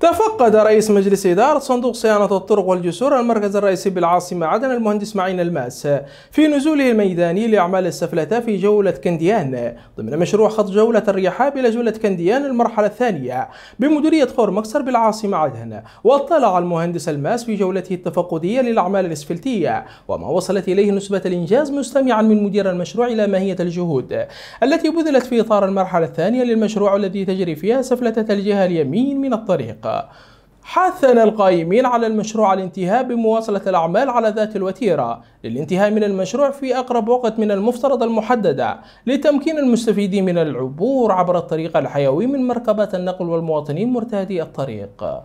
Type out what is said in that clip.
تفقد رئيس مجلس إدارة صندوق صيانة الطرق والجسور المركز الرئيسي بالعاصمة عدن المهندس معين الماس في نزوله الميداني لأعمال السفلتة في جولة كنديان ضمن مشروع خط جولة الرحاب إلى جولة كنديان المرحلة الثانية بمديرية خور مكسر بالعاصمة عدن واطلع المهندس الماس في جولته التفقدية للأعمال الإسفلتية وما وصلت إليه نسبة الإنجاز مستمعا من مدير المشروع إلى ماهية الجهود التي بذلت في إطار المرحلة الثانية للمشروع الذي تجري فيها سفلتة الجهة اليمين من الطريق حثنا القائمين على المشروع على الانتهاء بمواصلة الأعمال على ذات الوتيرة للانتهاء من المشروع في أقرب وقت من المفترض المحددة لتمكين المستفيدين من العبور عبر الطريق الحيوي من مركبات النقل والمواطنين مرتادي الطريق.